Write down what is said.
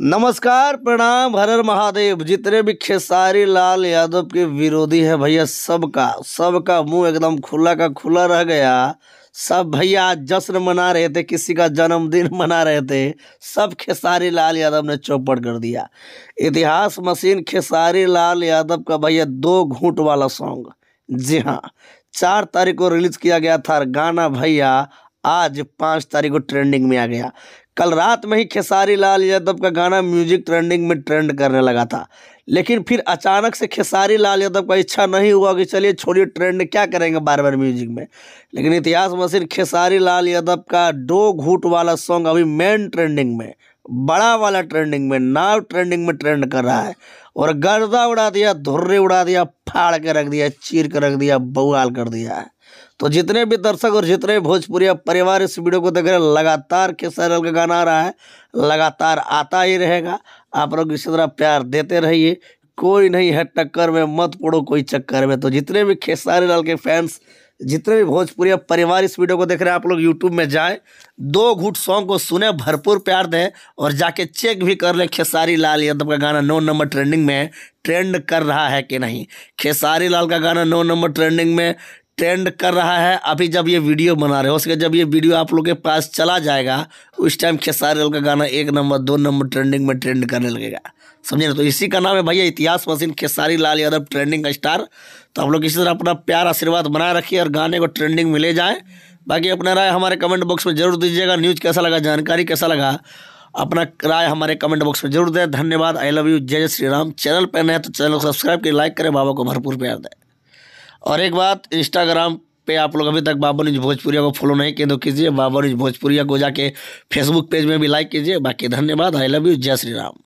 नमस्कार प्रणाम हर महादेव जितने भी खेसारी लाल यादव के विरोधी है भैया सबका सबका मुंह एकदम खुला का खुला रह गया सब भैया जश्न मना रहे थे किसी का जन्मदिन मना रहे थे सब खेसारी लाल यादव ने चौपट कर दिया इतिहास मशीन खेसारी लाल यादव का भैया दो घूट वाला सॉन्ग जी हाँ चार तारीख को रिलीज किया गया था गाना भैया आज पाँच तारीख को ट्रेंडिंग में आ गया कल रात में ही खेसारी लाल यादव का गाना म्यूजिक ट्रेंडिंग में ट्रेंड करने लगा था लेकिन फिर अचानक से खेसारी लाल यादव का इच्छा नहीं हुआ कि चलिए छोड़िए ट्रेंड क्या करेंगे बार बार म्यूजिक में लेकिन इतिहास मशीन खेसारी लाल यादव का दो घूट वाला सॉन्ग अभी मेन ट्रेंडिंग में बड़ा वाला ट्रेंडिंग में नाव ट्रेंडिंग में ट्रेंड कर रहा है और गर्दा उड़ा दिया धुर्रे उड़ा दिया फाड़ के रख दिया चीर के रख दिया बवाल कर दिया है तो जितने भी दर्शक और जितने भोजपुरी परिवार इस वीडियो को देख रहे हैं लगातार किस चैनल का गाना आ रहा है लगातार आता ही रहेगा आप लोग इसी तरह प्यार देते रहिए कोई नहीं है टक्कर में मत पड़ो कोई चक्कर में तो जितने भी खेसारी लाल के फैंस जितने भी भोजपुरी परिवार इस वीडियो को देख रहे हैं आप लोग यूट्यूब में जाएं दो घुट सॉन्ग को सुने भरपूर प्यार दें और जाके चेक भी कर लें खेसारी लाल यादव का गाना नौ नंबर ट्रेंडिंग में ट्रेंड कर रहा है कि नहीं खेसारी लाल का गाना नौ नंबर ट्रेंडिंग में ट्रेंड कर रहा है अभी जब ये वीडियो बना रहे हो उसके जब ये वीडियो आप लोग के पास चला जाएगा उस टाइम लाल का गाना एक नंबर दो नंबर ट्रेंडिंग में ट्रेंड करने लगेगा समझे ना तो इसी का नाम है भैया इतिहास मशीन खेसारी लाल यादव ट्रेंडिंग का स्टार तो आप लोग इसी तरह अपना प्यार आशीर्वाद बनाए रखिए और गाने को ट्रेंडिंग मिले जाए बाकी अपना राय हमारे कमेंट बॉक्स में जरूर दीजिएगा न्यूज़ कैसा लगा जानकारी कैसा लगा अपना राय हमारे कमेंट बॉक्स में जरूर दें धन्यवाद आई लव यू जय श्री राम चैनल पर नए तो चैनल को सब्सक्राइब करें लाइक करें बाबा को भरपूर प्यार दें और एक बात इंस्टाग्राम पे आप लोग अभी तक बाबा न्यूज भोजपुरिया को फॉलो नहीं किए तो कीजिए बाबा न्यूज भोजपुरिया को जाके फेसबुक पेज में भी लाइक कीजिए बाकी धन्यवाद आई लव यू जय श्री राम